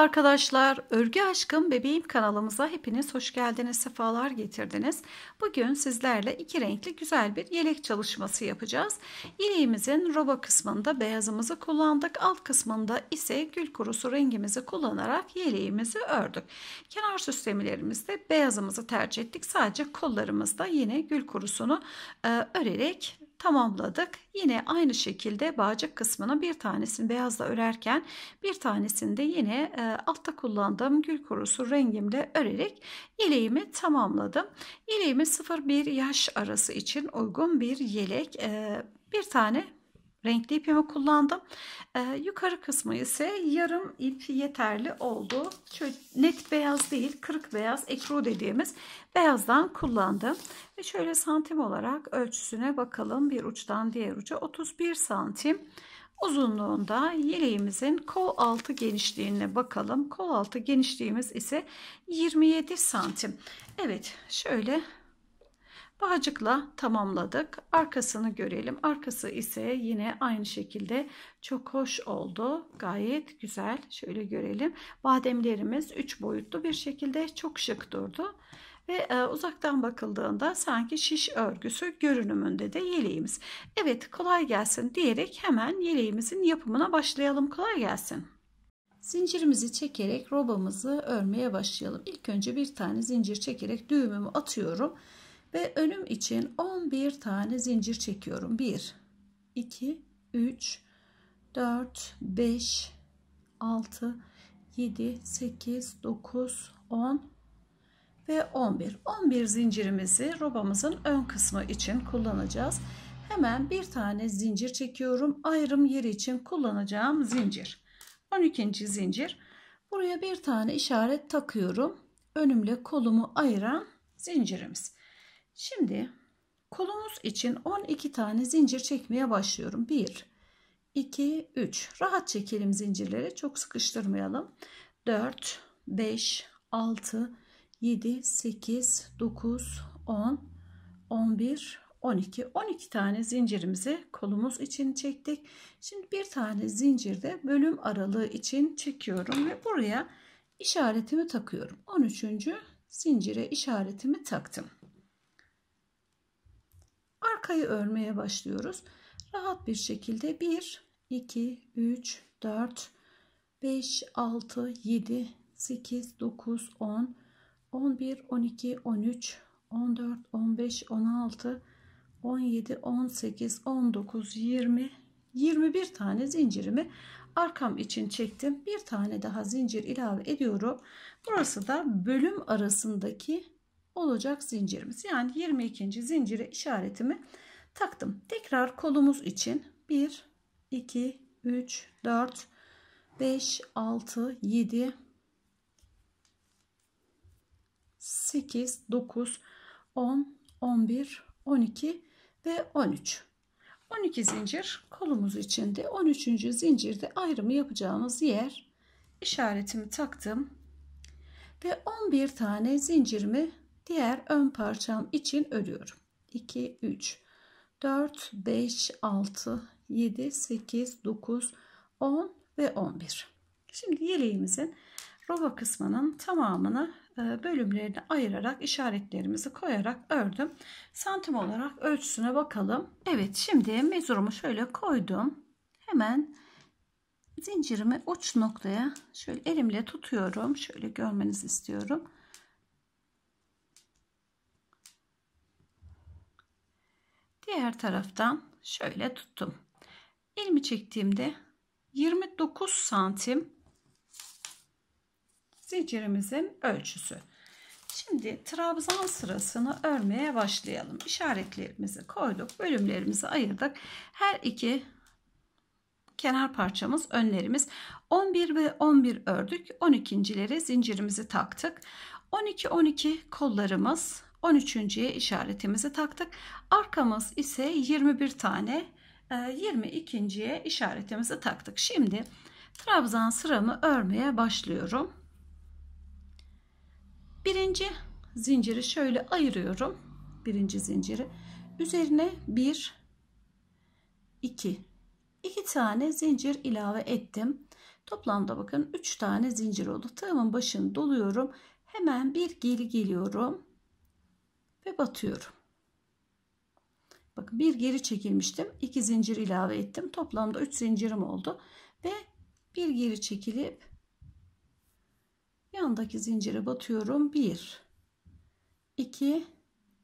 arkadaşlar, Örgü Aşkım Bebeğim kanalımıza hepiniz hoş geldiniz, sefalar getirdiniz. Bugün sizlerle iki renkli güzel bir yelek çalışması yapacağız. Yeleğimizin roba kısmında beyazımızı kullandık, alt kısmında ise gül kurusu rengimizi kullanarak yeleğimizi ördük. Kenar süslemelerimizde beyazımızı tercih ettik, sadece kollarımızda yine gül kurusunu e, örerek tamamladık. Yine aynı şekilde bağcık kısmını bir tanesini beyazla örerken bir tanesini de yine e, altta kullandığım gül kurusu rengimle örerek yeleğimi tamamladım. Yeleğimi 0-1 yaş arası için uygun bir yelek e, bir tane renkli ipimi kullandım. Ee, yukarı kısmı ise yarım ip yeterli oldu. Şöyle net beyaz değil, kırık beyaz, ekru dediğimiz beyazdan kullandım. Ve şöyle santim olarak ölçüsüne bakalım. Bir uçtan diğer uca 31 santim uzunluğunda yeleğimizin kol altı genişliğine bakalım. Kol altı genişliğimiz ise 27 santim. Evet şöyle Bağcıkla tamamladık. Arkasını görelim. Arkası ise yine aynı şekilde çok hoş oldu. Gayet güzel. Şöyle görelim. Bademlerimiz 3 boyutlu bir şekilde çok şık durdu. Ve e, uzaktan bakıldığında sanki şiş örgüsü görünümünde de yeleğimiz. Evet kolay gelsin diyerek hemen yeleğimizin yapımına başlayalım. Kolay gelsin. Zincirimizi çekerek robamızı örmeye başlayalım. İlk önce bir tane zincir çekerek düğümümü atıyorum ve önüm için 11 tane zincir çekiyorum. 1, 2, 3, 4, 5, 6, 7, 8, 9, 10 ve 11. 11 zincirimizi robamızın ön kısmı için kullanacağız. Hemen bir tane zincir çekiyorum. Ayrım yeri için kullanacağım zincir. 12. zincir. Buraya bir tane işaret takıyorum. Önümle kolumu ayıran zincirimiz. Şimdi kolumuz için 12 tane zincir çekmeye başlıyorum. 1, 2, 3. Rahat çekelim zincirleri. Çok sıkıştırmayalım. 4, 5, 6, 7, 8, 9, 10, 11, 12. 12 tane zincirimizi kolumuz için çektik. Şimdi bir tane zincirde bölüm aralığı için çekiyorum ve buraya işaretimi takıyorum. 13. zincire işaretimi taktım arkayı örmeye başlıyoruz. Rahat bir şekilde 1, 2, 3, 4, 5, 6, 7, 8, 9, 10, 11, 12, 13, 14, 15, 16, 17, 18, 19, 20, 21 tane zincirimi arkam için çektim. Bir tane daha zincir ilave ediyorum. Burası da bölüm arasındaki olacak zincirimiz. Yani 22. zincire işaretimi taktım. Tekrar kolumuz için 1, 2, 3, 4, 5, 6, 7, 8, 9, 10, 11, 12 ve 13. 12 zincir kolumuz içinde 13. zincirde ayrımı yapacağımız yer işaretimi taktım ve 11 tane zincirimi Diğer ön parçam için örüyorum. 2, 3, 4, 5, 6, 7, 8, 9, 10 ve 11. Şimdi yeleğimizin roba kısmının tamamını e, bölümlerine ayırarak işaretlerimizi koyarak ördüm. Santim olarak ölçüsüne bakalım. Evet şimdi mezurumu şöyle koydum. Hemen zincirimi uç noktaya şöyle elimle tutuyorum. Şöyle görmenizi istiyorum. diğer taraftan şöyle tuttum. Elimi çektiğimde 29 santim zincirimizin ölçüsü. Şimdi trabzan sırasını örmeye başlayalım. İşaretlerimizi koyduk, bölümlerimizi ayırdık. Her iki kenar parçamız, önlerimiz 11 ve 11 ördük. 12.leri zincirimizi taktık. 12 12 kollarımız 13.ye işaretimizi taktık. Arkamız ise 21 tane 22.ye e, işaretimizi taktık. Şimdi trabzan sıramı örmeye başlıyorum. Birinci zinciri şöyle ayırıyorum. Birinci zinciri. Üzerine 1 2 2 tane zincir ilave ettim. Toplamda bakın 3 tane zincir oldu. Tığımın başını doluyorum. Hemen bir geri geliyorum ve batıyorum. Bakın bir geri çekilmiştim. iki zincir ilave ettim. Toplamda 3 zincirim oldu. Ve bir geri çekilip yandaki zincire batıyorum. 1 2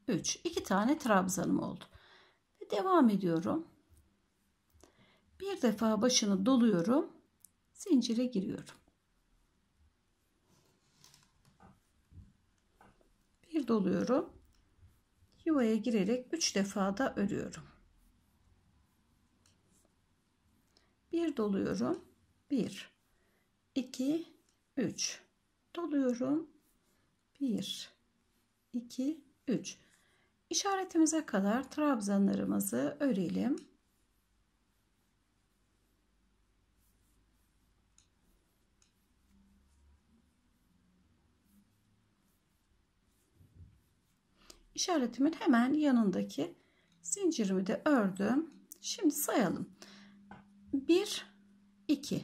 3 2 tane trabzanım oldu. Ve devam ediyorum. Bir defa başını doluyorum. Zincire giriyorum. Bir doluyorum yuvaya girerek 3 defa da örüyorum. Bir doluyorum. 1 2 3 doluyorum. 1 2 3 İşaretimize kadar trabzanlarımızı örelim. İşaretimin hemen yanındaki zincirimi de ördüm. Şimdi sayalım. 1, 2,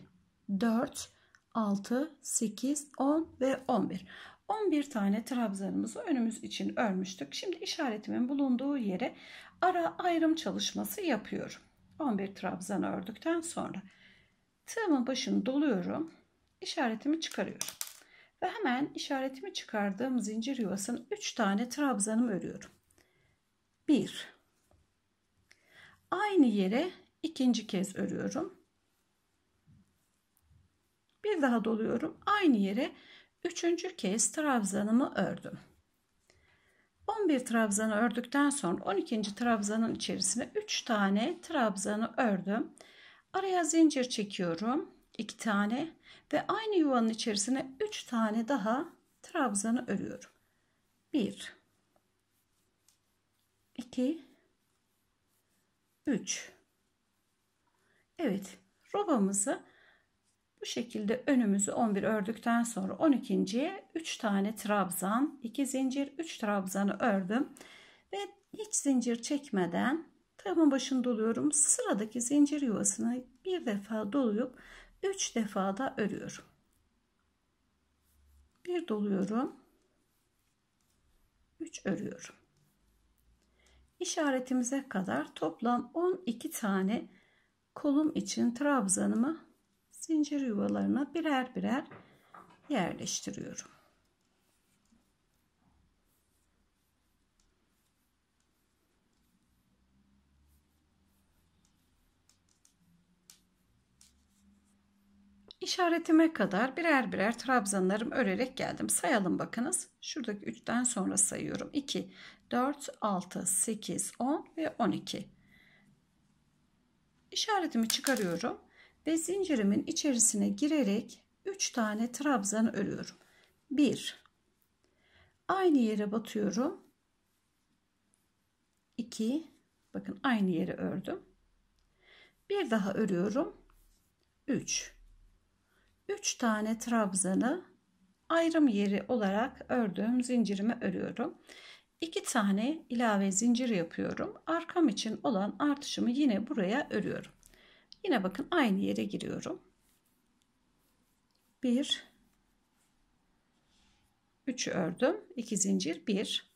4, 6, 8, 10 ve 11. 11 tane trabzanımızı önümüz için örmüştük. Şimdi işaretimin bulunduğu yere ara ayrım çalışması yapıyorum. 11 trabzan ördükten sonra tığımın başını doluyorum. İşaretimi çıkarıyorum. Ve hemen işaretimi çıkardığım zincir yuvasının 3 tane trabzanımı örüyorum. 1 Aynı yere ikinci kez örüyorum. Bir daha doluyorum. Aynı yere üçüncü kez trabzanımı ördüm. 11 trabzanı ördükten sonra 12. trabzanın içerisine 3 tane trabzanı ördüm. Araya zincir çekiyorum. 2 tane ve aynı yuvanın içerisine 3 tane daha trabzanı örüyorum. 1 2 3 Evet robamızı bu şekilde önümüzü 11 ördükten sonra 12.ye 3 tane trabzan 2 zincir 3 trabzanı ördüm ve hiç zincir çekmeden tığımın başını doluyorum sıradaki zincir yuvasını bir defa doluyup 3 defa da örüyorum. Bir doluyorum. 3 örüyorum. İşaretimize kadar toplam 12 tane kolum için trabzanımı zincir yuvalarına birer birer yerleştiriyorum. İşaretime kadar birer birer trabzanlarım örerek geldim. Sayalım bakınız. Şuradaki 3'ten sonra sayıyorum. 2, 4, 6, 8, 10 ve 12. İşaretimi çıkarıyorum ve zincirimin içerisine girerek 3 tane trabzan örüyorum. 1. Aynı yere batıyorum. 2. Bakın aynı yere ördüm. Bir daha örüyorum. 3. 3 tane trabzanı ayrım yeri olarak ördüğüm zincirime örüyorum. 2 tane ilave zincir yapıyorum. Arkam için olan artışımı yine buraya örüyorum. Yine bakın aynı yere giriyorum. 1 3 ördüm. 2 zincir 1.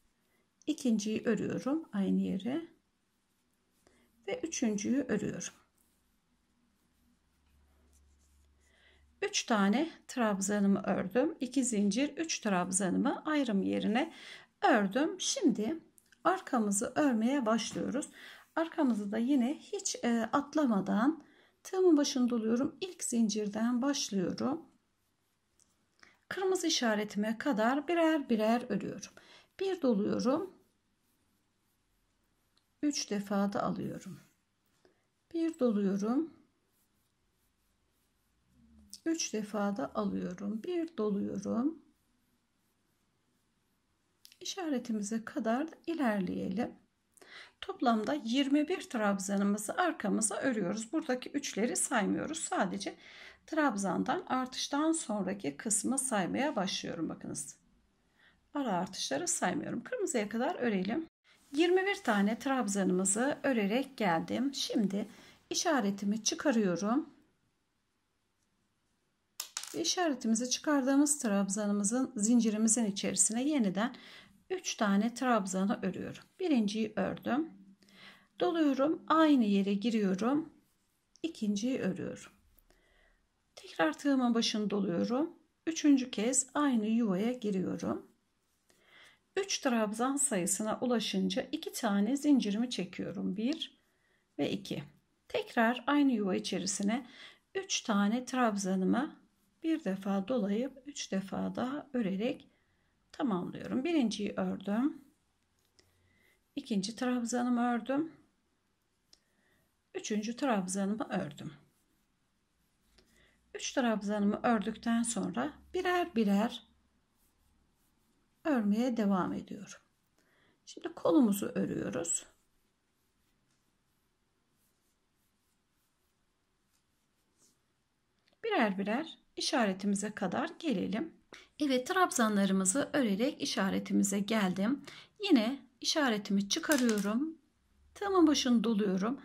İkinciyi örüyorum aynı yere ve üçüncüyü örüyorum. 3 tane trabzanımı ördüm. 2 zincir 3 trabzanımı ayrım yerine ördüm. Şimdi arkamızı örmeye başlıyoruz. Arkamızı da yine hiç e, atlamadan tığımın başını doluyorum. İlk zincirden başlıyorum. Kırmızı işaretime kadar birer birer örüyorum. Bir doluyorum. 3 defa da alıyorum. Bir doluyorum. 3 defa da alıyorum. Bir doluyorum. İşaretimize kadar ilerleyelim. Toplamda 21 trabzanımızı arkamıza örüyoruz. Buradaki üçleri saymıyoruz. Sadece trabzandan artıştan sonraki kısmı saymaya başlıyorum. Bakınız. Ara artışları saymıyorum. Kırmızıya kadar örelim. 21 tane trabzanımızı örerek geldim. Şimdi işaretimi çıkarıyorum ve işaretimizi çıkardığımız trabzanımızın zincirimizin içerisine yeniden 3 tane trabzanı örüyorum. Birinciyi ördüm. Doluyorum. Aynı yere giriyorum. ikinciyi örüyorum. Tekrar tığımın başını doluyorum. Üçüncü kez aynı yuvaya giriyorum. 3 trabzan sayısına ulaşınca 2 tane zincirimi çekiyorum. 1 ve 2. Tekrar aynı yuva içerisine 3 tane trabzanımı bir defa dolayıp üç defa daha örerek tamamlıyorum. Birinciyi ördüm. ikinci trabzanımı ördüm. Üçüncü trabzanımı ördüm. Üç trabzanımı ördükten sonra birer birer örmeye devam ediyorum. Şimdi kolumuzu örüyoruz. Birer birer işaretimize kadar gelelim. Evet trabzanlarımızı örerek işaretimize geldim. Yine işaretimi çıkarıyorum. Tığımın başını doluyorum.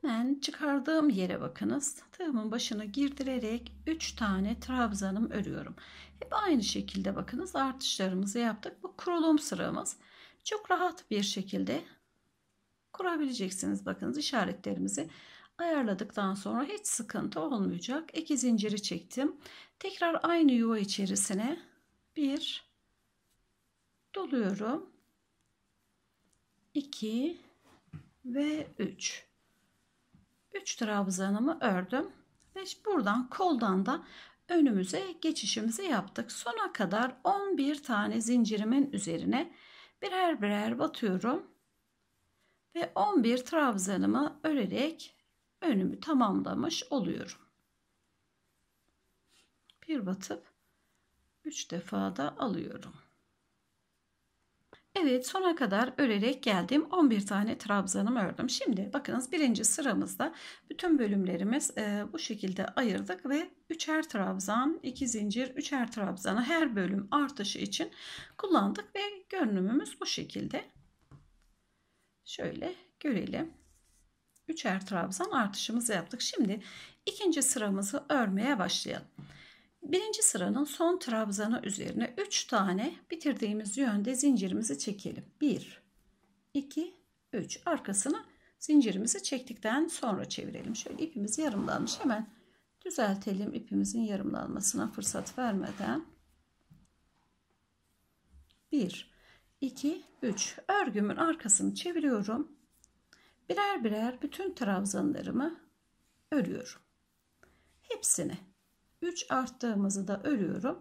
Hemen çıkardığım yere bakınız. Tığımın başını girdirerek 3 tane trabzanım örüyorum. Hep aynı şekilde bakınız artışlarımızı yaptık. Bu kurulum sıramız. Çok rahat bir şekilde kurabileceksiniz. Bakınız işaretlerimizi Ayarladıktan sonra hiç sıkıntı olmayacak. İki zinciri çektim. Tekrar aynı yuva içerisine bir doluyorum. 2 ve 3. 3 trabzanımı ördüm ve buradan koldan da önümüze geçişimizi yaptık. Sona kadar 11 tane zincirimin üzerine birer birer batıyorum ve 11 trabzanımı örerek önümü tamamlamış oluyorum. Bir batıp 3 defa da alıyorum. Evet sona kadar örerek geldim. 11 tane trabzanım ördüm. Şimdi bakınız birinci sıramızda bütün bölümlerimiz e, bu şekilde ayırdık ve üçer trabzan, iki zincir, üçer trabzanı her bölüm artışı için kullandık ve görünümümüz bu şekilde. Şöyle görelim üçer trabzan artışımızı yaptık. Şimdi ikinci sıramızı örmeye başlayalım. Birinci sıranın son trabzanı üzerine 3 tane bitirdiğimiz yönde zincirimizi çekelim. 1, 2, 3. Arkasını zincirimizi çektikten sonra çevirelim. Şöyle ipimiz yarımlanmış. Hemen düzeltelim ipimizin yarımlanmasına fırsat vermeden. 1, 2, 3. Örgümün arkasını çeviriyorum birer birer bütün trabzanlarımı örüyorum. Hepsini 3 arttığımızı da örüyorum.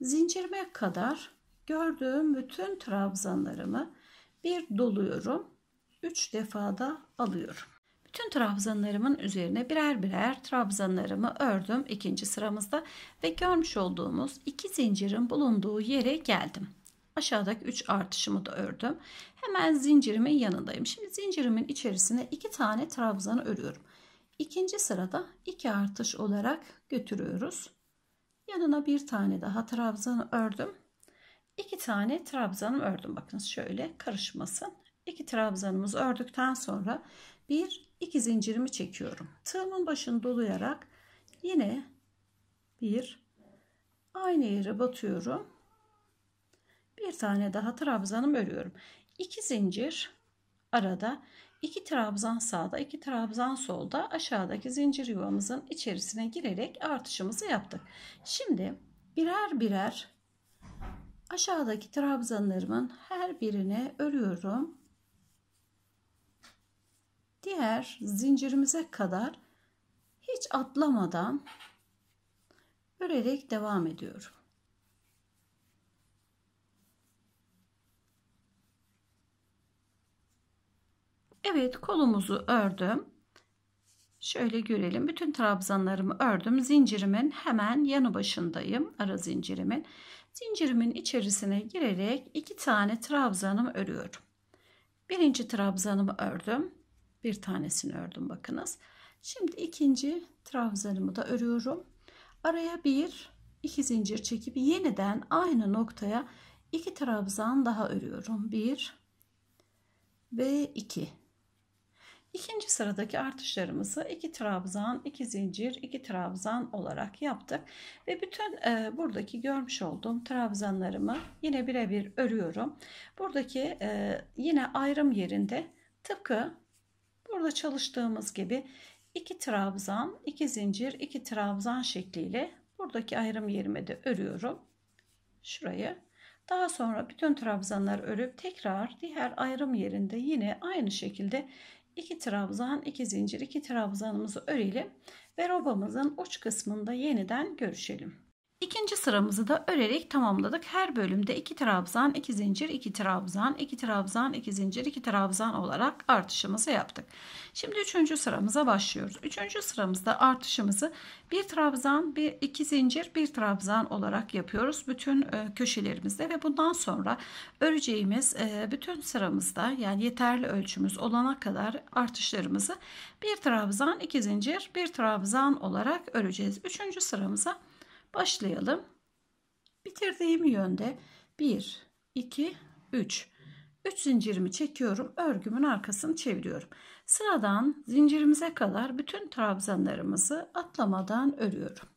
Zincirime kadar gördüğüm bütün trabzanlarımı bir doluyorum. 3 defada alıyorum. Bütün trabzanlarımın üzerine birer birer trabzanlarımı ördüm ikinci sıramızda ve görmüş olduğumuz iki zincirin bulunduğu yere geldim aşağıdaki 3 artışımı da ördüm. Hemen zincirimin yanındayım. Şimdi zincirimin içerisine 2 tane trabzanı örüyorum. İkinci sırada 2 artış olarak götürüyoruz. Yanına bir tane daha trabzanı ördüm. 2 tane trabzanım ördüm. Bakınız şöyle karışmasın. 2 trabzanımızı ördükten sonra 1 2 zincirimi çekiyorum. Tığımın başını dolayarak yine bir aynı yere batıyorum bir tane daha trabzanım örüyorum. İki zincir arada iki trabzan sağda iki trabzan solda aşağıdaki zincir yuvamızın içerisine girerek artışımızı yaptık. Şimdi birer birer aşağıdaki trabzanlarımın her birine örüyorum. Diğer zincirimize kadar hiç atlamadan örerek devam ediyorum. Evet kolumuzu ördüm. Şöyle görelim. Bütün trabzanlarımı ördüm. Zincirimin hemen yanı başındayım. Ara zincirimin. Zincirimin içerisine girerek iki tane trabzanımı örüyorum. Birinci trabzanımı ördüm. Bir tanesini ördüm bakınız. Şimdi ikinci trabzanımı da örüyorum. Araya bir, iki zincir çekip yeniden aynı noktaya iki trabzan daha örüyorum. Bir ve iki. İkinci sıradaki artışlarımızı iki trabzan, iki zincir, iki trabzan olarak yaptık. Ve bütün e, buradaki görmüş olduğum trabzanlarımı yine birebir örüyorum. Buradaki e, yine ayrım yerinde tıpkı burada çalıştığımız gibi iki trabzan, iki zincir, iki trabzan şekliyle buradaki ayrım yerime de örüyorum. Şurayı. Daha sonra bütün trabzanlar örüp tekrar diğer ayrım yerinde yine aynı şekilde 2 trabzan, iki zincir, iki trabzanımızı örelim ve robamızın uç kısmında yeniden görüşelim. İkinci sıramızı da örerek tamamladık. Her bölümde 2 trabzan, 2 zincir, 2 trabzan, 2 trabzan, 2 zincir, 2 trabzan olarak artışımızı yaptık. Şimdi üçüncü sıramıza başlıyoruz. Üçüncü sıramızda artışımızı 1 trabzan, 2 zincir, 1 trabzan olarak yapıyoruz. Bütün e, köşelerimizde ve bundan sonra öreceğimiz e, bütün sıramızda yani yeterli ölçümüz olana kadar artışlarımızı 1 trabzan, 2 zincir, 1 trabzan olarak öreceğiz. Üçüncü sıramıza başlıyoruz Başlayalım. Bitirdiğim yönde 1, 2, 3. 3 zincirimi çekiyorum. Örgümün arkasını çeviriyorum. Sıradan zincirimize kadar bütün trabzanlarımızı atlamadan örüyorum.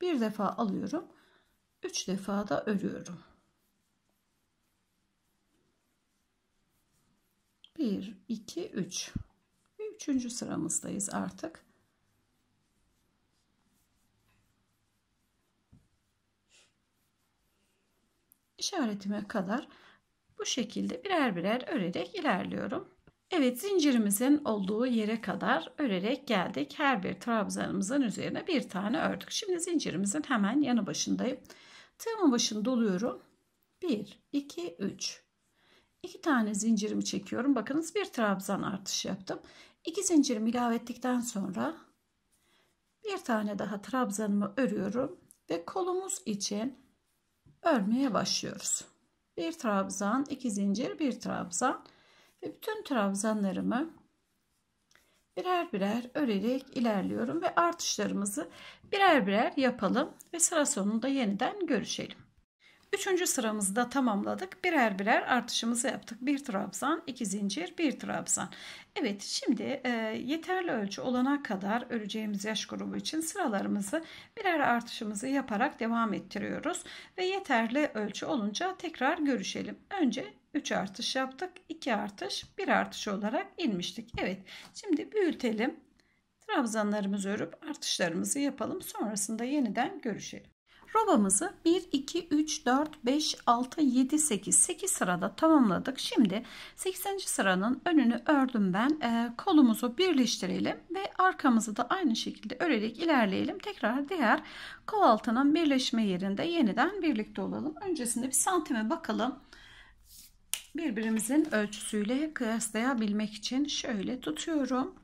Bir defa alıyorum. 3 defa da örüyorum. 1, 2, 3. Üçüncü sıramızdayız artık. işaretime kadar bu şekilde birer birer örerek ilerliyorum. Evet zincirimizin olduğu yere kadar örerek geldik. Her bir trabzanımızın üzerine bir tane ördük. Şimdi zincirimizin hemen yanı başındayım. Tığımın başını doluyorum. 1, 2, 3. 2 tane zincirimi çekiyorum. Bakınız bir trabzan artış yaptım. 2 zincirimi ilave ettikten sonra bir tane daha trabzanımı örüyorum. Ve kolumuz için örmeye başlıyoruz. Bir trabzan, iki zincir, bir trabzan ve bütün trabzanlarımı birer birer örerek ilerliyorum ve artışlarımızı birer birer yapalım ve sıra sonunda yeniden görüşelim. Üçüncü sıramızı da tamamladık. Birer birer artışımızı yaptık. Bir trabzan, iki zincir, bir trabzan. Evet şimdi e, yeterli ölçü olana kadar öreceğimiz yaş grubu için sıralarımızı birer artışımızı yaparak devam ettiriyoruz. Ve yeterli ölçü olunca tekrar görüşelim. Önce 3 artış yaptık. 2 artış, 1 artış olarak inmiştik. Evet şimdi büyütelim. Trabzanlarımızı örüp artışlarımızı yapalım. Sonrasında yeniden görüşelim. Robamızı 1, 2, 3, 4, 5, 6, 7, 8, 8 sırada tamamladık. Şimdi 80. sıranın önünü ördüm ben. E, kolumuzu birleştirelim ve arkamızı da aynı şekilde örerek ilerleyelim. Tekrar diğer kol altının birleşme yerinde yeniden birlikte olalım. Öncesinde bir santime bakalım birbirimizin ölçüsüyle kıyaslayabilmek için şöyle tutuyorum.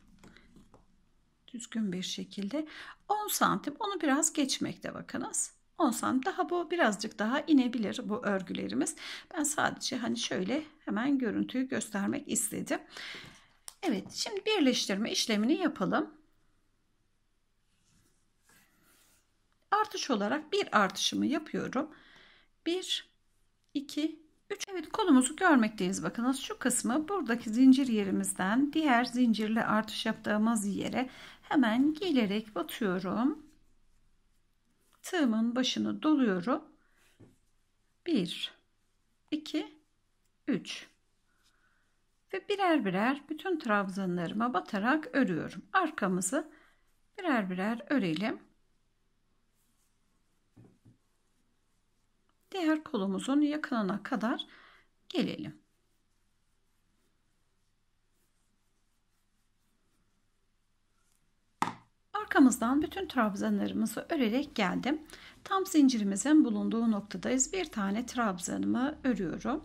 Düzgün bir şekilde 10 santim onu biraz geçmekte bakınız. 10 santim daha bu birazcık daha inebilir bu örgülerimiz. Ben sadece hani şöyle hemen görüntüyü göstermek istedim. Evet şimdi birleştirme işlemini yapalım. Artış olarak bir artışımı yapıyorum. 1 2 3 Evet kolumuzu görmekteyiz. Bakınız şu kısmı buradaki zincir yerimizden diğer zincirle artış yaptığımız yere hemen gelerek batıyorum tığımın başını doluyorum. 1 2 3 ve birer birer bütün trabzanlarıma batarak örüyorum. Arkamızı birer birer örelim. Diğer kolumuzun yakınına kadar gelelim. Arkamızdan bütün trabzanlarımızı örerek geldim. Tam zincirimizin bulunduğu noktadayız. Bir tane trabzanımı örüyorum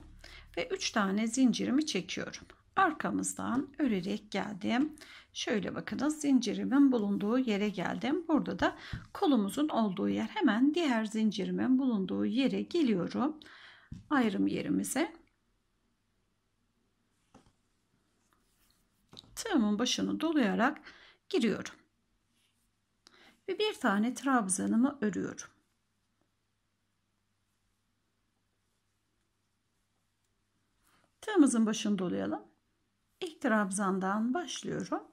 ve 3 tane zincirimi çekiyorum. Arkamızdan örerek geldim. Şöyle bakınız zincirimin bulunduğu yere geldim. Burada da kolumuzun olduğu yer hemen diğer zincirimin bulunduğu yere geliyorum. Ayrım yerimize. Tığımın başını dolayarak giriyorum ve bir tane trabzanımı örüyorum. Tığımızın başını dolayalım. İlk trabzandan başlıyorum.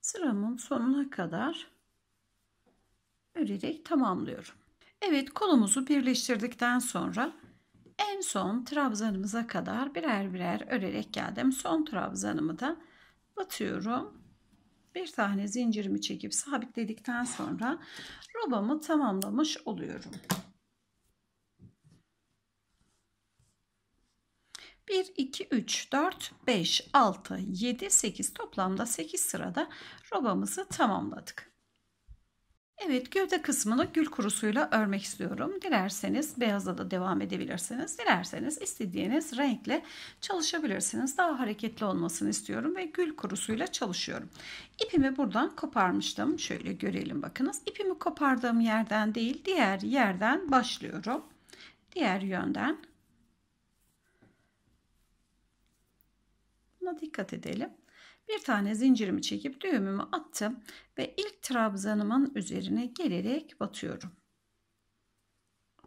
Sıramın sonuna kadar örerek tamamlıyorum. Evet kolumuzu birleştirdikten sonra en son trabzanımıza kadar birer birer örerek geldim. Son trabzanımı da batıyorum bir tane zincirimi çekip sabitledikten sonra robamı tamamlamış oluyorum. Bir iki üç dört beş altı yedi sekiz toplamda sekiz sırada robamızı tamamladık. Evet gövde kısmını gül kurusuyla örmek istiyorum. Dilerseniz beyazla da devam edebilirsiniz. Dilerseniz istediğiniz renkle çalışabilirsiniz. Daha hareketli olmasını istiyorum ve gül kurusuyla çalışıyorum. İpimi buradan koparmıştım. Şöyle görelim bakınız. İpimi kopardığım yerden değil diğer yerden başlıyorum. Diğer yönden. Buna dikkat edelim. Bir tane zincirimi çekip düğümümü attım ve ilk trabzanımın üzerine gelerek batıyorum.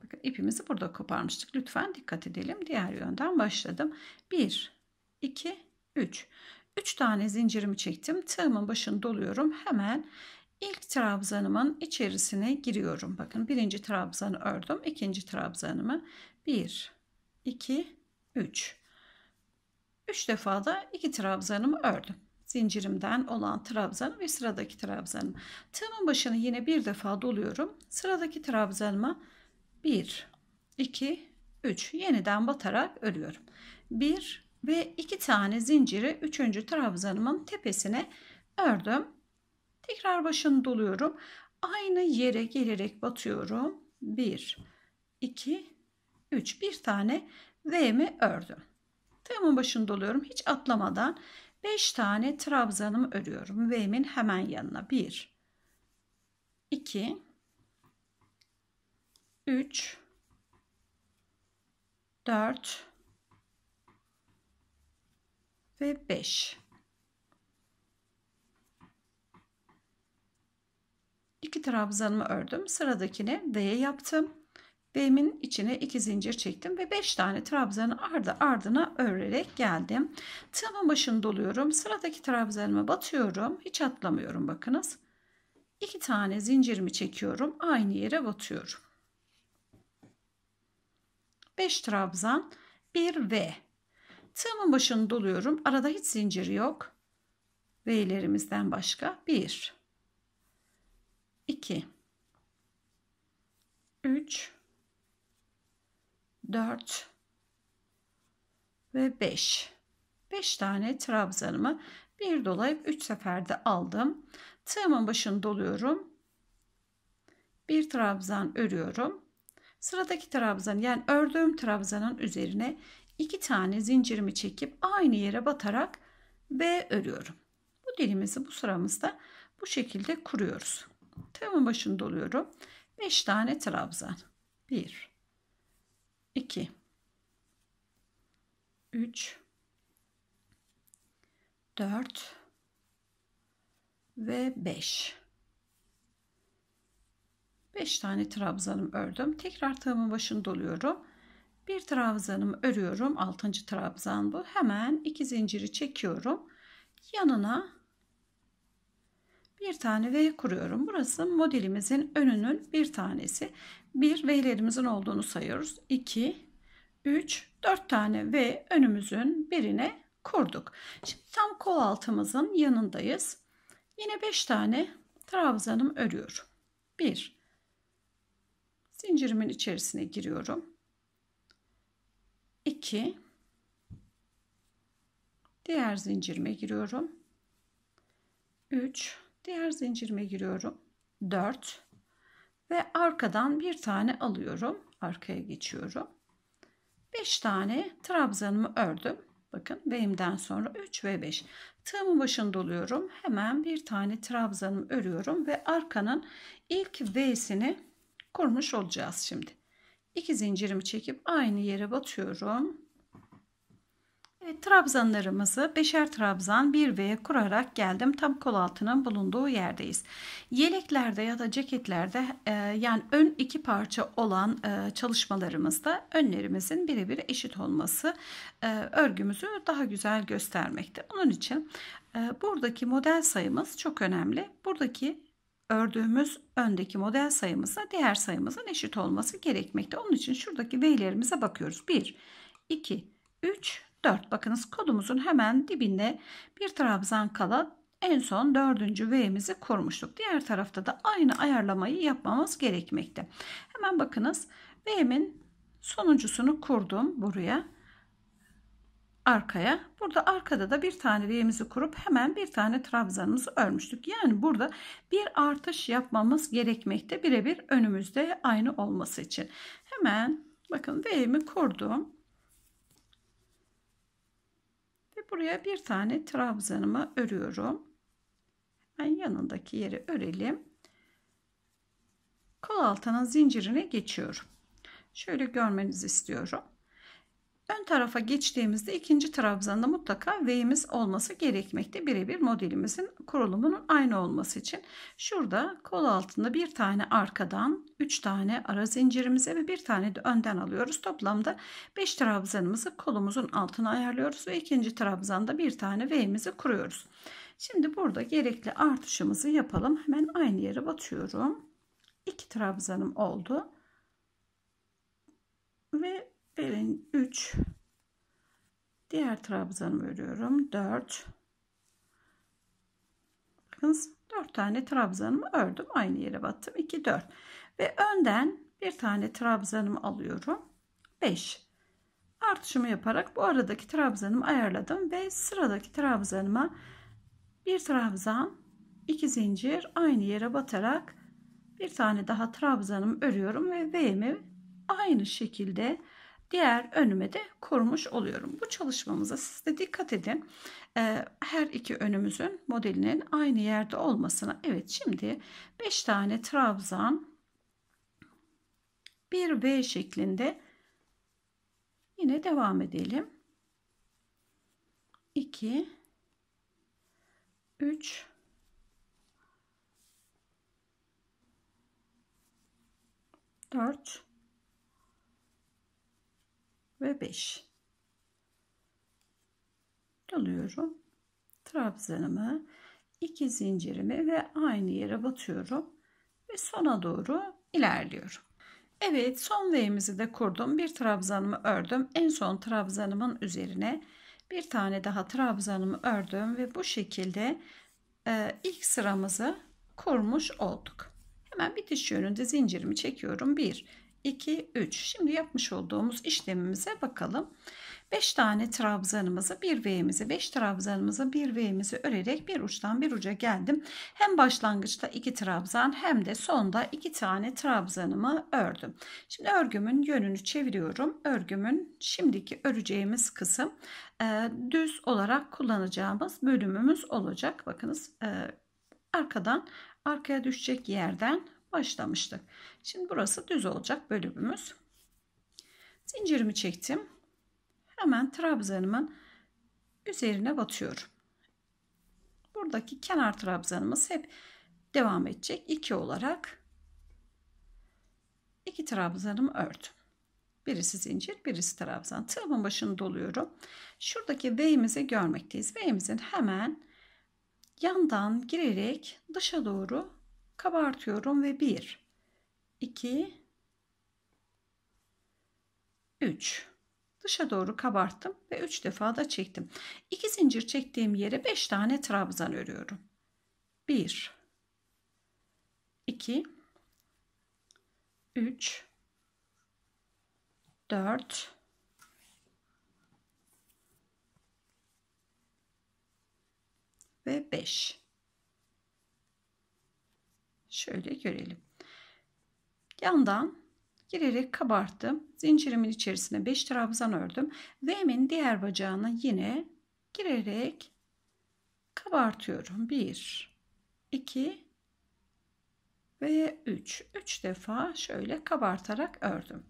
Bakın ipimizi burada koparmıştık. Lütfen dikkat edelim. Diğer yönden başladım. 1 2 3 3 tane zincirimi çektim. Tığımın başını doluyorum. Hemen ilk trabzanımın içerisine giriyorum. Bakın birinci trabzanı ördüm. ikinci trabzanımı 1 2 3 3 defa da 2 trabzanımı ördüm zincirimden olan trabzanım ve sıradaki trabzanım. Tığımın başını yine bir defa doluyorum. Sıradaki trabzanıma 1, 2, 3 yeniden batarak örüyorum. 1 ve 2 tane zinciri 3. trabzanımın tepesine ördüm. Tekrar başını doluyorum. Aynı yere gelerek batıyorum. 1, 2, 3 bir tane V'mi ördüm. Tığımın başını doluyorum hiç atlamadan 5 tane trabzanımı örüyorum. V'min hemen yanına 1 2 3 4 ve 5 2 trabzanımı ördüm. Sıradakini D yaptım. Beyimin içine iki zincir çektim ve beş tane trabzanı ardı ardına örerek geldim. Tığımın başını doluyorum. Sıradaki trabzanıma batıyorum. Hiç atlamıyorum bakınız. İki tane zincirimi çekiyorum. Aynı yere batıyorum. Beş trabzan bir V. Tığımın başını doluyorum. Arada hiç zincir yok. V'lerimizden başka 1 2 üç. 4 ve 5. 5 tane trabzanımı bir dolayıp 3 seferde aldım. Tığımın başını doluyorum. Bir trabzan örüyorum. Sıradaki trabzan yani ördüğüm trabzanın üzerine iki tane zincirimi çekip aynı yere batarak B örüyorum. Bu dilimizi bu sıramızda bu şekilde kuruyoruz. Tığımın başını doluyorum. 5 tane trabzan. 1 2 3 4 ve 5 5 tane trabzanım ördüm tekrar tığımın başını doluyorum bir trabzanımı örüyorum 6. trabzan bu hemen iki zinciri çekiyorum yanına bir tane V kuruyorum burası modelimizin önünün bir tanesi bir V'lerimizin olduğunu sayıyoruz. 2, 3, 4 tane V önümüzün birine kurduk. Şimdi tam kol altımızın yanındayız. Yine 5 tane trabzanım örüyorum. 1, zincirimin içerisine giriyorum. 2, diğer zincirime giriyorum. 3, diğer zincirime giriyorum. 4, ve arkadan bir tane alıyorum. Arkaya geçiyorum. 5 tane trabzanımı ördüm. Bakın V'imden sonra 3 ve 5. Tığımın başını doluyorum. Hemen bir tane trabzanımı örüyorum ve arkanın ilk V'sini kurmuş olacağız şimdi. 2 zincirimi çekip aynı yere batıyorum. Evet, trabzanlarımızı beşer trabzan bir V kurarak geldim. Tam kol altının bulunduğu yerdeyiz. Yeleklerde ya da ceketlerde e, yani ön iki parça olan e, çalışmalarımızda önlerimizin birebir eşit olması e, örgümüzü daha güzel göstermekte. Onun için e, buradaki model sayımız çok önemli. Buradaki ördüğümüz öndeki model sayımızla diğer sayımızın eşit olması gerekmekte. Onun için şuradaki V'lerimize bakıyoruz. 1, 2, 3, 4. Bakınız kodumuzun hemen dibinde bir trabzan kala en son dördüncü V'mizi kurmuştuk. Diğer tarafta da aynı ayarlamayı yapmamız gerekmekte. Hemen bakınız V'min sonuncusunu kurdum buraya. Arkaya. Burada arkada da bir tane V'mizi kurup hemen bir tane trabzanımızı örmüştük. Yani burada bir artış yapmamız gerekmekte. Birebir önümüzde aynı olması için. Hemen bakın V'mi kurdum. buraya bir tane trabzanımı örüyorum. Hemen yanındaki yeri örelim. Kol altının zincirine geçiyorum. Şöyle görmenizi istiyorum. Ön tarafa geçtiğimizde ikinci trabzanda mutlaka V'imiz olması gerekmekte. Birebir modelimizin kurulumunun aynı olması için. Şurada kol altında bir tane arkadan, üç tane ara zincirimize ve bir tane de önden alıyoruz. Toplamda beş trabzanımızı kolumuzun altına ayarlıyoruz ve ikinci trabzanda bir tane V'imizi kuruyoruz. Şimdi burada gerekli artışımızı yapalım. Hemen aynı yere batıyorum. İki trabzanım oldu. Ve birin 3 diğer trabzanımı örüyorum 4 bakınız 4 tane trabzanımı ördüm aynı yere battım 2 4 ve önden bir tane trabzanımı alıyorum 5 artışımı yaparak bu aradaki trabzanımı ayarladım ve sıradaki trabzanıma bir trabzan iki zincir aynı yere batarak bir tane daha trabzanımı örüyorum ve V'mi aynı şekilde diğer önüme de korumuş oluyorum. Bu çalışmamıza siz de dikkat edin. Ee, her iki önümüzün modelinin aynı yerde olmasına. Evet şimdi 5 tane trabzan bir V şeklinde yine devam edelim. 2 3 4 ve 5 alıyorum trabzanımı iki zincirimi ve aynı yere batıyorum ve sona doğru ilerliyorum Evet son V'mizi de kurdum bir trabzanımı ördüm en son trabzanımın üzerine bir tane daha trabzanımı ördüm ve bu şekilde e, ilk sıramızı kurmuş olduk hemen bitiş yönünde zincirimi çekiyorum 1 2, 3. Şimdi yapmış olduğumuz işlemimize bakalım. 5 tane trabzanımızı bir V'mizi 5 trabzanımızı bir V'mizi örerek bir uçtan bir uca geldim. Hem başlangıçta 2 trabzan hem de sonda 2 tane trabzanımı ördüm. Şimdi örgümün yönünü çeviriyorum. Örgümün şimdiki öreceğimiz kısım e, düz olarak kullanacağımız bölümümüz olacak. Bakınız e, arkadan arkaya düşecek yerden başlamıştık. Şimdi burası düz olacak bölümümüz. Zincirimi çektim. Hemen trabzanımın üzerine batıyorum. Buradaki kenar trabzanımız hep devam edecek. 2 olarak iki trabzanımı ördüm. Birisi zincir, birisi trabzan. Tığımın başını doluyorum. Şuradaki V'mizi görmekteyiz. V'mizin hemen yandan girerek dışa doğru kabartıyorum ve 1 2 3 dışa doğru kabarttım ve 3 defa da çektim. 2 zincir çektiğim yere 5 tane trabzan örüyorum. 1 2 3 4 ve 5 Şöyle görelim. Yandan girerek kabarttım. Zincirimin içerisine 5 trabzan ördüm. Ve diğer bacağına yine girerek kabartıyorum. 1 2 ve 3. 3 defa şöyle kabartarak ördüm.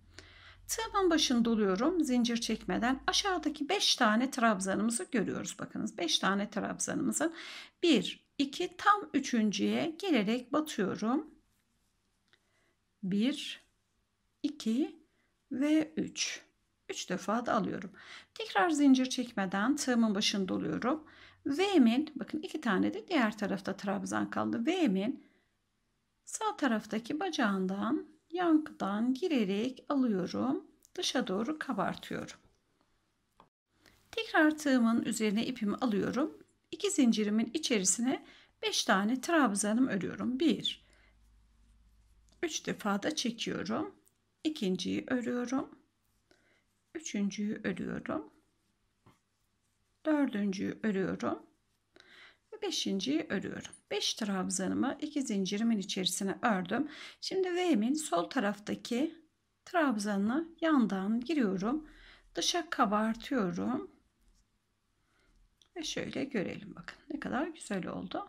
Tığımın başını doluyorum zincir çekmeden. Aşağıdaki 5 tane trabzanımızı görüyoruz. Bakınız 5 tane trabzanımızın 1, 2 tam üçüncüye gelerek batıyorum. 1 2 ve 3. 3 defa da alıyorum. Tekrar zincir çekmeden tığımın başında oluyorum. V'min bakın iki tane de diğer tarafta trabzan kaldı. V'min sağ taraftaki bacağından yankıdan girerek alıyorum. Dışa doğru kabartıyorum. Tekrar tığımın üzerine ipimi alıyorum 2 zincirimin içerisine 5 tane trabzanım örüyorum. 1 3 defa da çekiyorum. İkinciyi örüyorum. Üçüncüyü örüyorum. Dördüncüyü örüyorum. Ve beşinciyi örüyorum. 5 trabzanımı iki zincirimin içerisine ördüm. Şimdi V'min sol taraftaki trabzanına yandan giriyorum. Dışa kabartıyorum. Ve şöyle görelim bakın ne kadar güzel oldu.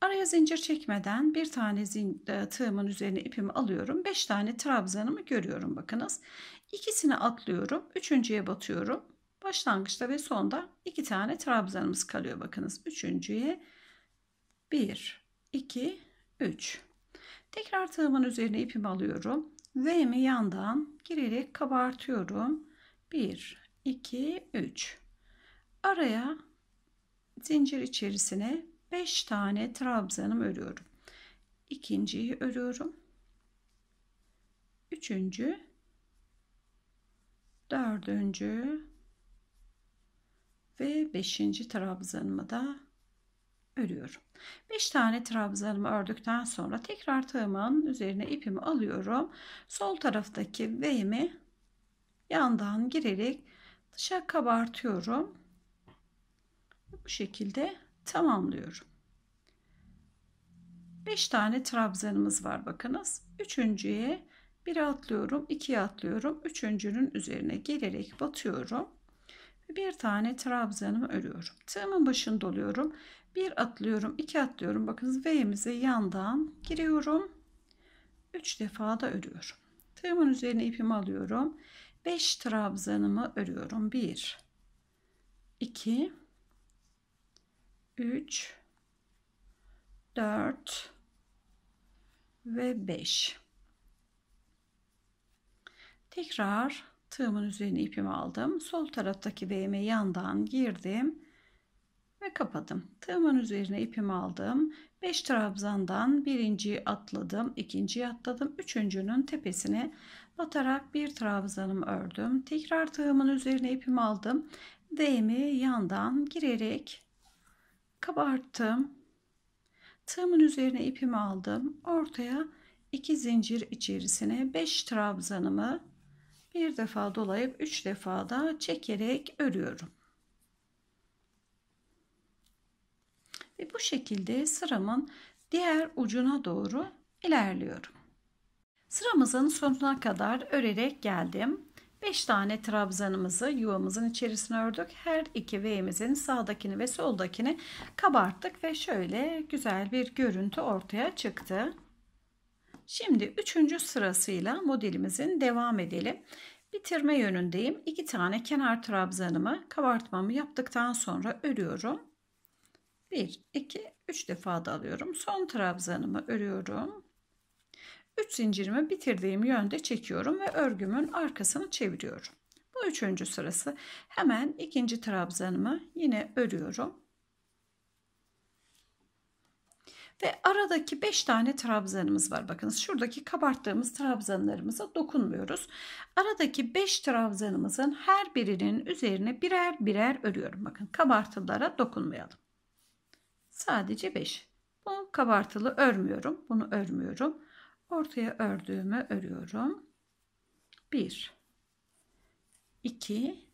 Araya zincir çekmeden bir tane e, tığımın üzerine ipimi alıyorum. 5 tane trabzanımı görüyorum bakınız. İkisini atlıyorum. Üçüncüye batıyorum. Başlangıçta ve sonda iki tane trabzanımız kalıyor bakınız. Üçüncüye 1, 2, 3. Tekrar tığımın üzerine ipimi alıyorum. V'mi yandan girerek kabartıyorum. 1, 2, 3. Araya zincir içerisine 5 tane trabzanım örüyorum. İkinciyi örüyorum. Üçüncü, dördüncü ve beşinci trabzanımı da örüyorum. Beş tane trabzanımı ördükten sonra tekrar tığımın üzerine ipimi alıyorum. Sol taraftaki V'mi yandan girerek dışa kabartıyorum bu şekilde tamamlıyorum. 5 tane trabzanımız var bakınız. Üçüncüye bir atlıyorum, ikiye atlıyorum. Üçüncünün üzerine gelerek batıyorum. Bir tane trabzanımı örüyorum. Tığımın başını doluyorum. Bir atlıyorum, iki atlıyorum. Bakınız V'mize yandan giriyorum. 3 defa da örüyorum. Tığımın üzerine ipimi alıyorum. 5 trabzanımı örüyorum. 1 2 3 4 ve 5 tekrar tığımın üzerine ipimi aldım sol taraftaki V'me yandan girdim ve kapadım tığımın üzerine ipimi aldım 5 trabzandan birinci atladım ikinciyi atladım üçüncünün tepesine batarak bir trabzanım ördüm tekrar tığımın üzerine ipimi aldım V'mi yandan girerek kabarttım. Tığımın üzerine ipimi aldım. Ortaya iki zincir içerisine 5 trabzanımı bir defa dolayıp 3 defa da çekerek örüyorum. Ve bu şekilde sıramın diğer ucuna doğru ilerliyorum. Sıramızın sonuna kadar örerek geldim. 5 tane trabzanımızı yuvamızın içerisine ördük. Her iki V'mizin sağdakini ve soldakini kabarttık ve şöyle güzel bir görüntü ortaya çıktı. Şimdi 3. sırasıyla modelimizin devam edelim. Bitirme yönündeyim. 2 tane kenar trabzanımı kabartmamı yaptıktan sonra örüyorum. 1, 2, 3 defa da alıyorum. Son trabzanımı örüyorum. 3 zincirimi bitirdiğim yönde çekiyorum ve örgümün arkasını çeviriyorum. Bu üçüncü sırası. Hemen ikinci trabzanımı yine örüyorum. Ve aradaki 5 tane trabzanımız var. Bakınız şuradaki kabarttığımız trabzanlarımıza dokunmuyoruz. Aradaki 5 trabzanımızın her birinin üzerine birer birer örüyorum. Bakın kabartılara dokunmayalım. Sadece 5. Bu kabartılı örmüyorum. Bunu örmüyorum. Ortaya ördüğümü örüyorum. 1 2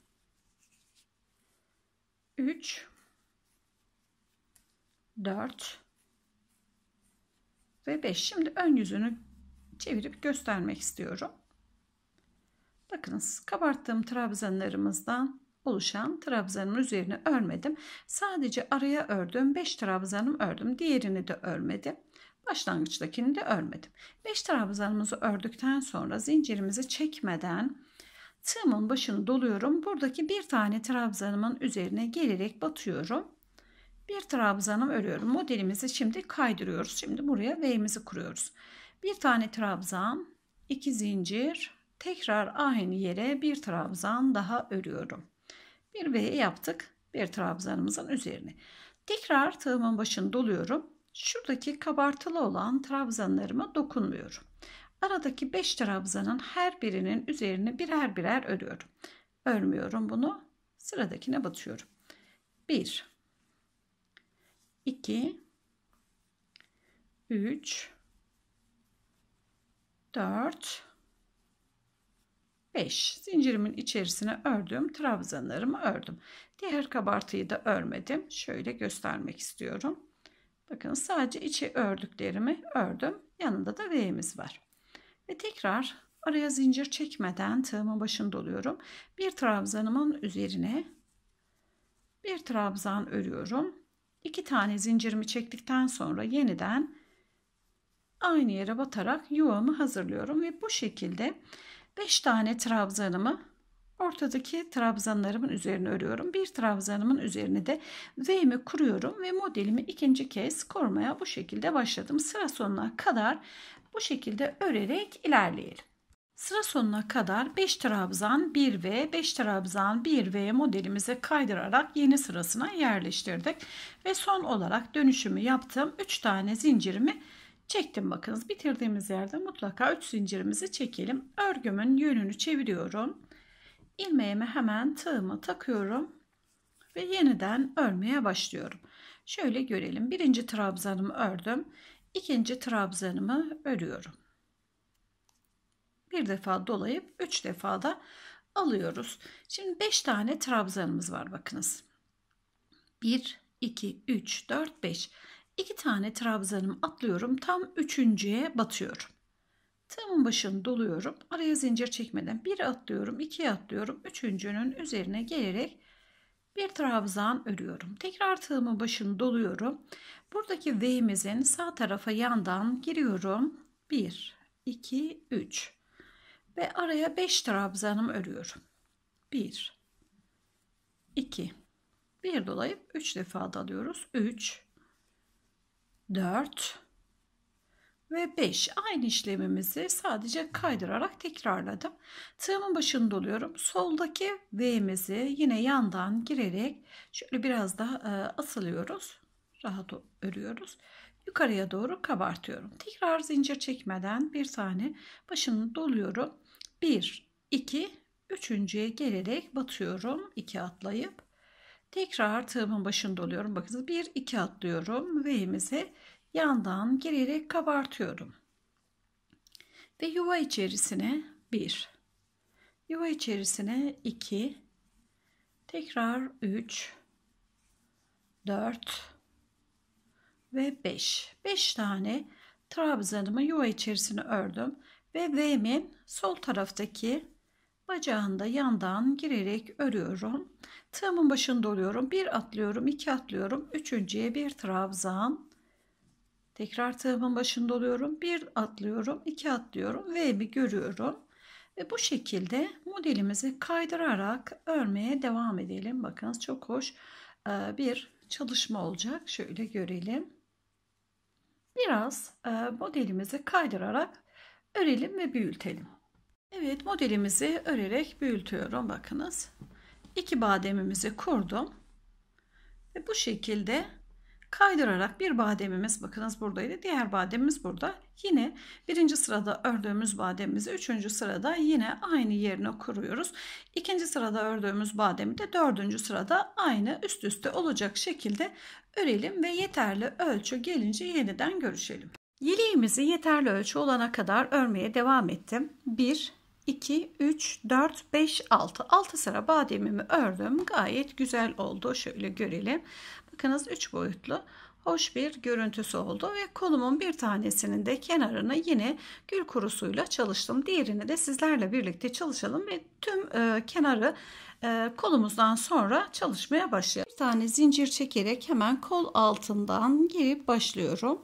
3 4 ve 5. Şimdi ön yüzünü çevirip göstermek istiyorum. Bakınız kabarttığım trabzanlarımızdan oluşan trabzanın üzerine örmedim. Sadece araya ördüm. 5 trabzanım ördüm. Diğerini de örmedim. Başlangıçtakini de örmedim. 5 trabzanımızı ördükten sonra zincirimizi çekmeden tığımın başını doluyorum. Buradaki bir tane trabzanımın üzerine gelerek batıyorum. Bir trabzanım örüyorum. Modelimizi şimdi kaydırıyoruz. Şimdi buraya V'mizi kuruyoruz. Bir tane trabzan, iki zincir, tekrar aynı yere bir trabzan daha örüyorum. Bir V yaptık. Bir trabzanımızın üzerine. Tekrar tığımın başını doluyorum. Şuradaki kabartılı olan trabzanlarıma dokunmuyorum. Aradaki 5 trabzanın her birinin üzerine birer birer örüyorum. Örmüyorum bunu. Sıradakine batıyorum. 1 2 3 4 5 zincirimin içerisine ördüğüm trabzanlarımı ördüm diğer kabartıyı da örmedim şöyle göstermek istiyorum Bakın sadece içi ördüklerimi ördüm. Yanında da V'miz var. Ve tekrar araya zincir çekmeden tığımı başını doluyorum. Bir trabzanımın üzerine bir trabzan örüyorum. İki tane zincirimi çektikten sonra yeniden aynı yere batarak yuvamı hazırlıyorum ve bu şekilde 5 tane trabzanımı Ortadaki trabzanlarımın üzerine örüyorum. Bir trabzanımın üzerine de V'mi kuruyorum ve modelimi ikinci kez korumaya bu şekilde başladım. Sıra sonuna kadar bu şekilde örerek ilerleyelim. Sıra sonuna kadar 5 trabzan 1V, 5 trabzan 1V modelimize kaydırarak yeni sırasına yerleştirdik. Ve son olarak dönüşümü yaptım. 3 tane zincirimi çektim. Bakınız bitirdiğimiz yerde mutlaka 3 zincirimizi çekelim. Örgümün yönünü çeviriyorum ilmeğime hemen tığımı takıyorum ve yeniden örmeye başlıyorum. Şöyle görelim. Birinci trabzanımı ördüm. İkinci trabzanımı örüyorum. Bir defa dolayıp üç defa da alıyoruz. Şimdi beş tane trabzanımız var bakınız. Bir, iki, üç, dört, beş. İki tane trabzanımı atlıyorum. Tam üçüncüye batıyorum. Tığımın başını doluyorum. Araya zincir çekmeden bir atlıyorum, iki atlıyorum. Üçüncünün üzerine gelerek bir trabzan örüyorum. Tekrar tığımın başını doluyorum. Buradaki V'mizin sağ tarafa yandan giriyorum. 1, 2, 3 ve araya 5 trabzanım örüyorum. 1, 2, bir dolayıp 3 defa dalıyoruz. 3, 4, ve 5. Aynı işlemimizi sadece kaydırarak tekrarladım. Tığımın başını doluyorum. Soldaki V'mizi yine yandan girerek şöyle biraz daha e, asılıyoruz. Rahat örüyoruz. Yukarıya doğru kabartıyorum. Tekrar zincir çekmeden bir tane başını doluyorum. 1, 2, 3.ye gelerek batıyorum. 2 atlayıp tekrar tığımın başını doluyorum. Bakınız 1, 2 atlıyorum. V'mizi yandan girerek kabartıyorum. Ve yuva içerisine 1, yuva içerisine 2, tekrar 3, 4 ve 5. 5 tane trabzanımı yuva içerisine ördüm ve V'min sol taraftaki bacağında yandan girerek örüyorum. Tığımın başını doluyorum. Bir atlıyorum, iki atlıyorum. Üçüncüye bir trabzan. Tekrar tığımın başında oluyorum. Bir atlıyorum, iki atlıyorum ve bir görüyorum. Ve bu şekilde modelimizi kaydırarak örmeye devam edelim. Bakınız çok hoş e, bir çalışma olacak. Şöyle görelim. Biraz e, modelimizi kaydırarak örelim ve büyütelim. Evet modelimizi örerek büyütüyorum. Bakınız. iki bademimizi kurdum. Ve bu şekilde kaydırarak bir bademimiz bakınız buradaydı. Diğer bademimiz burada. Yine birinci sırada ördüğümüz bademimizi üçüncü sırada yine aynı yerine kuruyoruz. İkinci sırada ördüğümüz bademi de dördüncü sırada aynı üst üste olacak şekilde örelim ve yeterli ölçü gelince yeniden görüşelim. Yeleğimizi yeterli ölçü olana kadar örmeye devam ettim. 1, 2, 3, 4, 5, 6. 6 sıra bademimi ördüm. Gayet güzel oldu. Şöyle görelim. Bakınız 3 boyutlu hoş bir görüntüsü oldu ve kolumun bir tanesinin de kenarını yine gül kurusuyla çalıştım. Diğerini de sizlerle birlikte çalışalım ve tüm e, kenarı e, kolumuzdan sonra çalışmaya başlayalım. Bir tane zincir çekerek hemen kol altından girip başlıyorum.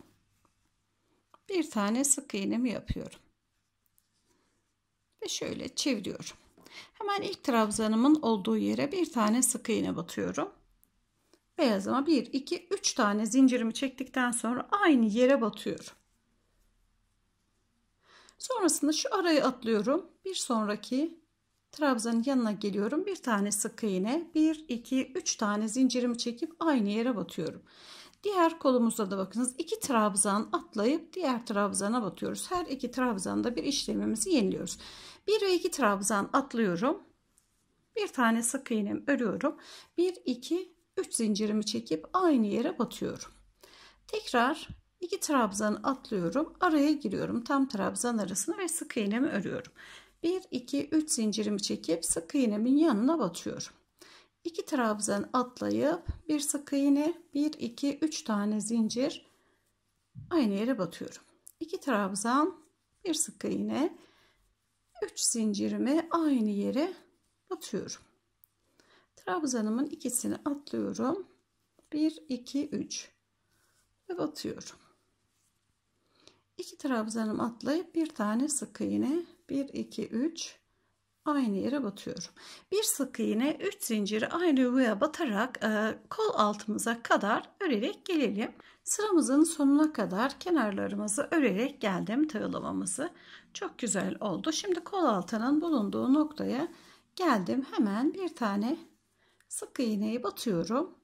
Bir tane sık iğnemi yapıyorum. Ve şöyle çeviriyorum. Hemen ilk trabzanımın olduğu yere bir tane sık iğne batıyorum beyazıma 1, 2, 3 tane zincirimi çektikten sonra aynı yere batıyorum. Sonrasında şu arayı atlıyorum. Bir sonraki trabzanın yanına geliyorum. Bir tane sık iğne, 1, 2, 3 tane zincirimi çekip aynı yere batıyorum. Diğer kolumuzda da bakınız iki trabzan atlayıp diğer trabzana batıyoruz. Her iki trabzanda bir işlemimizi yeniliyoruz. 1 ve 2 trabzan atlıyorum. Bir tane sık iğnemi örüyorum. 1, 2, 3 zincirimi çekip aynı yere batıyorum. Tekrar 2 trabzan atlıyorum. Araya giriyorum. Tam trabzan arasına ve sık iğnemi örüyorum. 1 2 3 zincirimi çekip sık iğnemin yanına batıyorum. 2 trabzan atlayıp bir sık iğne 1 2 3 tane zincir aynı yere batıyorum. 2 trabzan bir sık iğne 3 zincirimi aynı yere batıyorum. Trabzanımın ikisini atlıyorum. 1, 2, 3 ve batıyorum. 2 trabzanım atlayıp bir tane sık iğne 1, 2, 3 aynı yere batıyorum. Bir sık iğne 3 zinciri aynı yuvaya batarak e, kol altımıza kadar örerek gelelim. Sıramızın sonuna kadar kenarlarımızı örerek geldim tığlamamızı. Çok güzel oldu. Şimdi kol altının bulunduğu noktaya geldim. Hemen bir tane Sık iğneye batıyorum.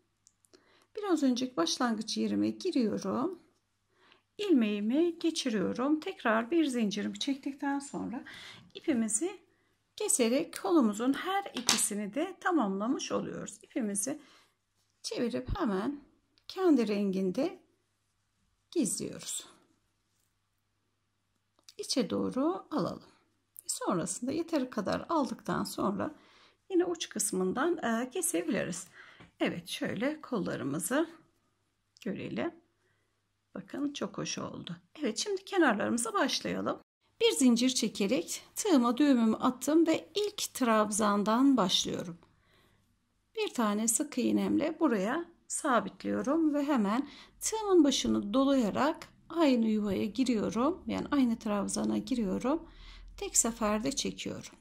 Biraz önceki başlangıç yerime giriyorum. Ilmeğimi geçiriyorum. Tekrar bir zincirimi çektikten sonra ipimizi keserek kolumuzun her ikisini de tamamlamış oluyoruz. İpimizi çevirip hemen kendi renginde gizliyoruz. İçe doğru alalım. Sonrasında yeteri kadar aldıktan sonra yine uç kısmından e, kesebiliriz. Evet şöyle kollarımızı görelim. Bakın çok hoş oldu. Evet şimdi kenarlarımıza başlayalım. Bir zincir çekerek tığıma düğümümü attım ve ilk trabzandan başlıyorum. Bir tane sık iğnemle buraya sabitliyorum ve hemen tığımın başını dolayarak aynı yuvaya giriyorum. Yani aynı trabzana giriyorum. Tek seferde çekiyorum.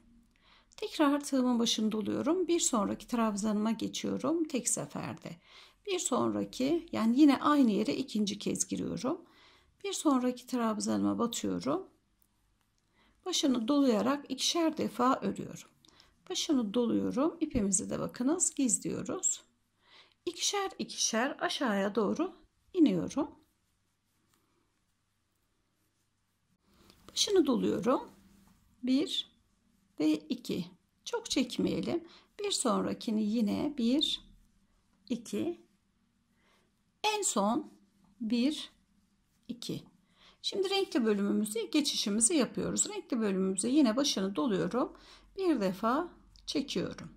Tekrar tığımın başında doluyorum. Bir sonraki trabzanıma geçiyorum tek seferde. Bir sonraki yani yine aynı yere ikinci kez giriyorum. Bir sonraki trabzanıma batıyorum. Başını dolayarak ikişer defa örüyorum. Başını doluyorum. İpimizi de bakınız gizliyoruz. İkişer ikişer aşağıya doğru iniyorum. Başını doluyorum. Bir ve 2. Çok çekmeyelim. Bir sonrakini yine 1, 2. En son 1, 2. Şimdi renkli bölümümüzü geçişimizi yapıyoruz. Renkli bölümümüze yine başını doluyorum. Bir defa çekiyorum.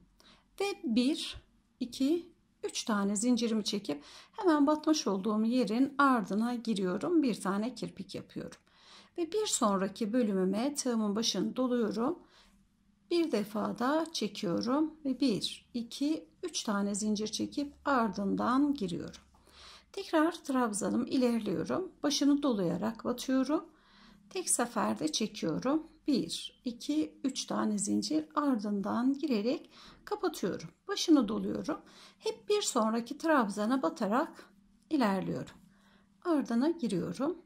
Ve 1, 2, 3 tane zincirimi çekip hemen batmış olduğum yerin ardına giriyorum. Bir tane kirpik yapıyorum. Ve bir sonraki bölümüme tığımın başını doluyorum. Bir defa da çekiyorum ve 1, 2, 3 tane zincir çekip ardından giriyorum. Tekrar trabzanım ilerliyorum. Başını dolayarak batıyorum. Tek seferde çekiyorum. 1, 2, 3 tane zincir ardından girerek kapatıyorum. Başını doluyorum. Hep bir sonraki trabzana batarak ilerliyorum. Ardına giriyorum.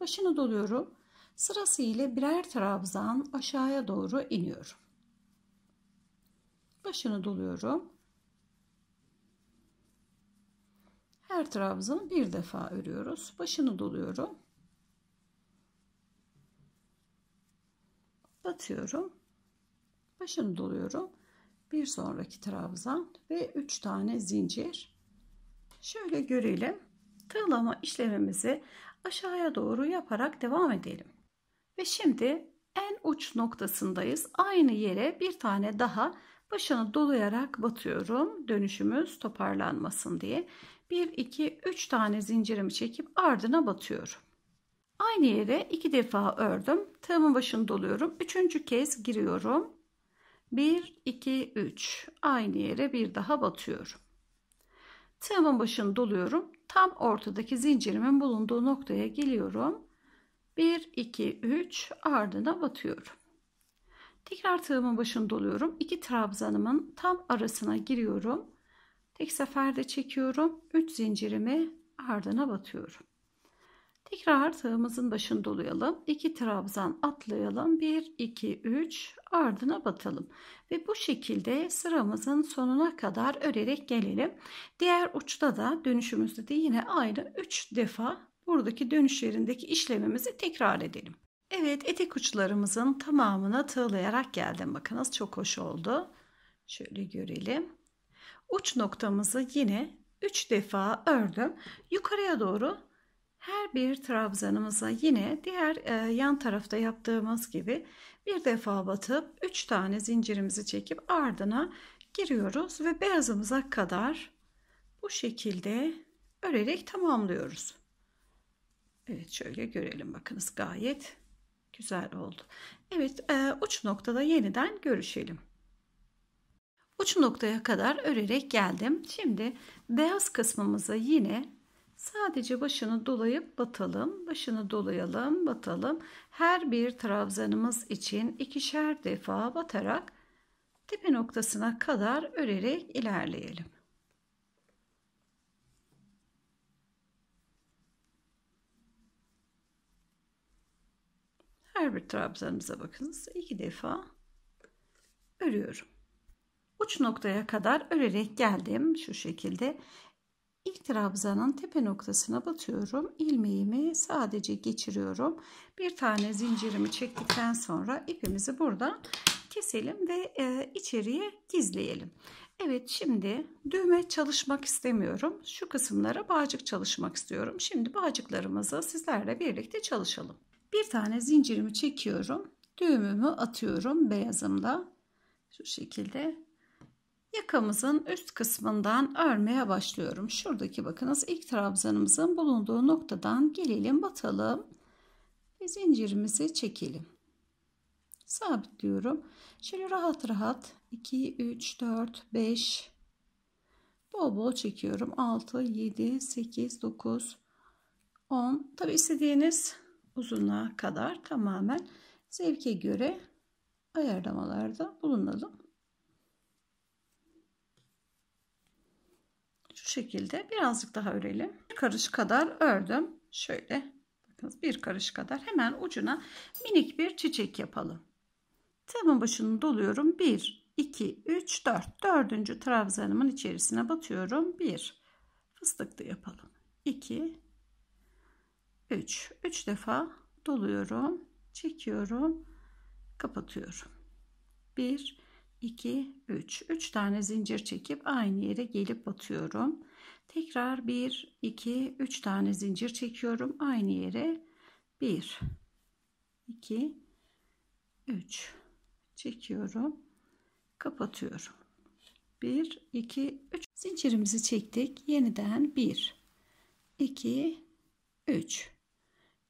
Başını doluyorum. Sırasıyla birer trabzan aşağıya doğru iniyorum başını doluyorum. Her trabzanı bir defa örüyoruz. Başını doluyorum. Batıyorum. Başını doluyorum. Bir sonraki trabzan ve 3 tane zincir. Şöyle görelim. Tığlama işlemimizi aşağıya doğru yaparak devam edelim. Ve şimdi en uç noktasındayız. Aynı yere bir tane daha Başını dolayarak batıyorum. Dönüşümüz toparlanmasın diye. 1, 2, 3 tane zincirimi çekip ardına batıyorum. Aynı yere 2 defa ördüm. Tığımın başını doluyorum. Üçüncü kez giriyorum. 1, 2, 3. Aynı yere bir daha batıyorum. Tığımın başını doluyorum. Tam ortadaki zincirimin bulunduğu noktaya geliyorum. 1, 2, 3 ardına batıyorum. Tekrar tığımın başını doluyorum. İki trabzanımın tam arasına giriyorum. Tek seferde çekiyorum. 3 zincirimi ardına batıyorum. Tekrar tığımızın başını dolayalım. 2 trabzan atlayalım. 1, 2, 3 ardına batalım. Ve bu şekilde sıramızın sonuna kadar örerek gelelim. Diğer uçta da dönüşümüzde de yine aynı 3 defa buradaki dönüş yerindeki işlemimizi tekrar edelim. Evet etek uçlarımızın tamamına tığlayarak geldim. Bakınız çok hoş oldu. Şöyle görelim. Uç noktamızı yine 3 defa ördüm. Yukarıya doğru her bir trabzanımıza yine diğer e, yan tarafta yaptığımız gibi bir defa batıp 3 tane zincirimizi çekip ardına giriyoruz ve beyazımıza kadar bu şekilde örerek tamamlıyoruz. Evet şöyle görelim bakınız gayet Güzel oldu. Evet e, uç noktada yeniden görüşelim. Uç noktaya kadar örerek geldim. Şimdi beyaz kısmımıza yine sadece başını dolayıp batalım. Başını dolayalım, batalım. Her bir trabzanımız için ikişer defa batarak tepe noktasına kadar örerek ilerleyelim. Her bir trabzanımıza bakınız. İki defa örüyorum. Uç noktaya kadar örerek geldim. Şu şekilde ilk trabzanın tepe noktasına batıyorum. ilmeğimi sadece geçiriyorum. Bir tane zincirimi çektikten sonra ipimizi burada keselim ve e, içeriye gizleyelim. Evet şimdi düğme çalışmak istemiyorum. Şu kısımlara bağcık çalışmak istiyorum. Şimdi bağcıklarımızı sizlerle birlikte çalışalım. Bir tane zincirimi çekiyorum. Düğümümü atıyorum beyazımla Şu şekilde yakamızın üst kısmından örmeye başlıyorum. Şuradaki bakınız ilk trabzanımızın bulunduğu noktadan gelelim batalım ve zincirimizi çekelim. Sabitliyorum. Şöyle rahat rahat 2, 3, 4, 5 bol bol çekiyorum. 6, 7, 8, 9, 10. Tabi istediğiniz uzunluğa kadar tamamen zevke göre ayarlamalarda bulunalım. Şu şekilde birazcık daha örelim. Bir karış kadar ördüm. Şöyle bakınız bir karış kadar hemen ucuna minik bir çiçek yapalım. Tığımın başını doluyorum. 1, 2, 3, 4. Dördüncü trabzanımın içerisine batıyorum. 1. Fıstıklı yapalım. 2, 3. 3 defa doluyorum, çekiyorum, kapatıyorum. 1 2 3. 3 tane zincir çekip aynı yere gelip batıyorum. Tekrar 1 2 3 tane zincir çekiyorum aynı yere. 1 2 3 çekiyorum. Kapatıyorum. 1 2 3 zincirimizi çektik. Yeniden 1 2 3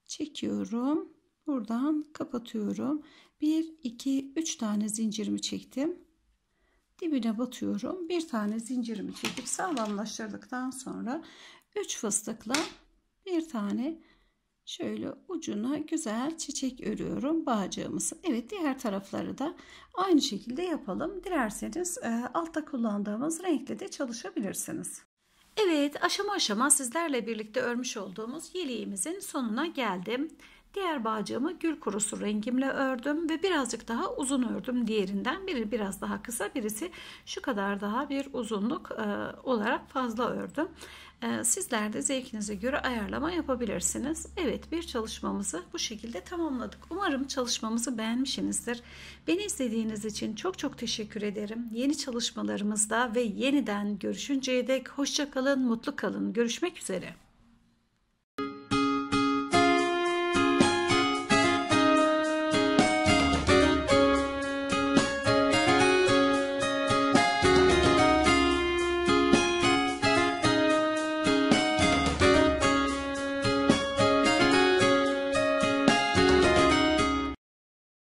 çekiyorum. Buradan kapatıyorum. 1 2 3 tane zincirimi çektim. Dibine batıyorum. Bir tane zincirimi çekip sağlamlaştırdıktan sonra 3 fıstıkla bir tane şöyle ucuna güzel çiçek örüyorum bağcığımızı. Evet diğer tarafları da aynı şekilde yapalım. Dilerseniz e, altta kullandığımız renkle de çalışabilirsiniz. Evet aşama aşama sizlerle birlikte örmüş olduğumuz yeleğimizin sonuna geldim. Diğer bağcığımı gül kurusu rengimle ördüm ve birazcık daha uzun ördüm diğerinden. Biri biraz daha kısa birisi şu kadar daha bir uzunluk e, olarak fazla ördüm. Ee, sizler de zevkinize göre ayarlama yapabilirsiniz. Evet bir çalışmamızı bu şekilde tamamladık. Umarım çalışmamızı beğenmişsinizdir. Beni izlediğiniz için çok çok teşekkür ederim. Yeni çalışmalarımızda ve yeniden görüşünceye dek hoşçakalın, mutlu kalın. Görüşmek üzere.